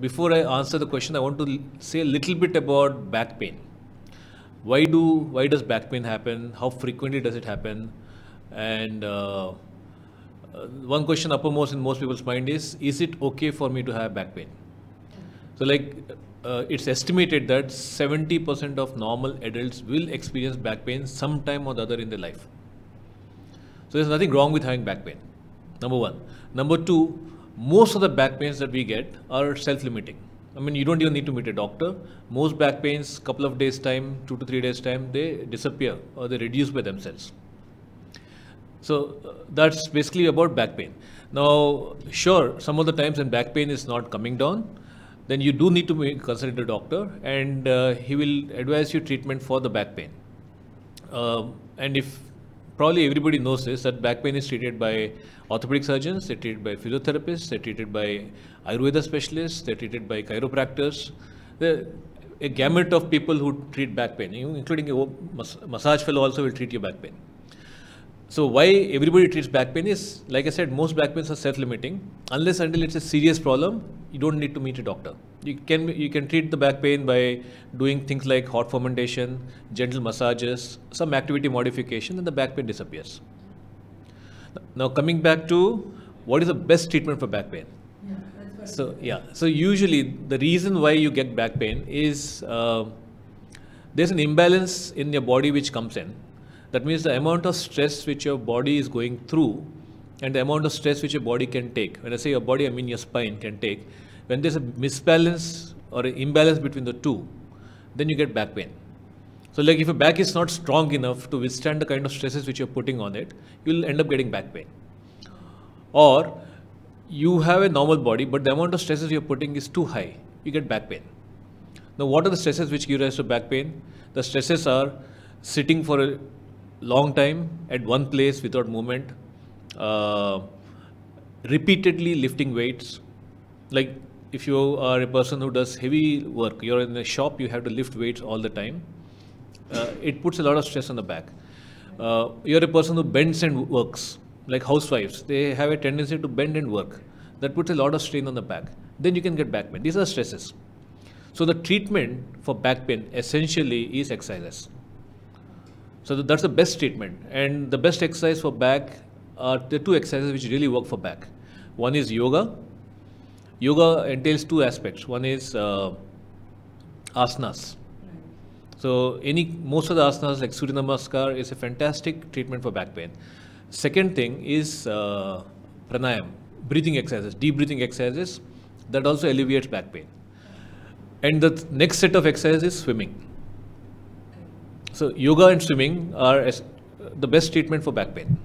before I answer the question, I want to say a little bit about back pain. Why do why does back pain happen? How frequently does it happen? And uh, uh one question uppermost in most people's mind is: Is it okay for me to have back pain? So, like, uh, it's estimated that 70% of normal adults will experience back pain sometime or the other in their life. So, there's nothing wrong with having back pain. Number one. Number two, most of the back pains that we get are self-limiting. I mean, you don't even need to meet a doctor. Most back pains, couple of days time, two to three days time, they disappear or they reduce by themselves. So uh, that's basically about back pain. Now, sure, some of the times when back pain is not coming down, then you do need to consult a doctor and uh, he will advise you treatment for the back pain. Uh, and if probably everybody knows this that back pain is treated by orthopedic surgeons, they're treated by physiotherapists, they're treated by Ayurveda specialists, they're treated by chiropractors. They're a gamut of people who treat back pain, including a massage fellow also will treat your back pain. So why everybody treats back pain is, like I said, most back pains are self-limiting. Unless until it's a serious problem, you don't need to meet a doctor. You can you can treat the back pain by doing things like hot fermentation, gentle massages, some activity modification, and the back pain disappears. Now coming back to what is the best treatment for back pain? Yeah, so yeah, so usually the reason why you get back pain is uh, there's an imbalance in your body which comes in that means the amount of stress which your body is going through and the amount of stress which your body can take. When I say your body, I mean your spine can take. When there's a misbalance or an imbalance between the two, then you get back pain. So like if your back is not strong enough to withstand the kind of stresses which you're putting on it, you'll end up getting back pain. Or you have a normal body, but the amount of stresses you're putting is too high. You get back pain. Now, what are the stresses which give rise to back pain? The stresses are sitting for a long time at one place without movement, uh, repeatedly lifting weights. Like if you are a person who does heavy work, you're in a shop, you have to lift weights all the time. Uh, it puts a lot of stress on the back. Uh, you're a person who bends and works, like housewives. They have a tendency to bend and work. That puts a lot of strain on the back. Then you can get back pain. These are stresses. So the treatment for back pain essentially is exercise. So that's the best statement, And the best exercise for back are the two exercises which really work for back. One is yoga. Yoga entails two aspects. One is uh, asanas. So any most of the asanas like Surya Namaskar is a fantastic treatment for back pain. Second thing is uh, pranayam, breathing exercises, deep breathing exercises that also alleviates back pain. And the next set of exercises is swimming. So yoga and swimming are the best treatment for back pain.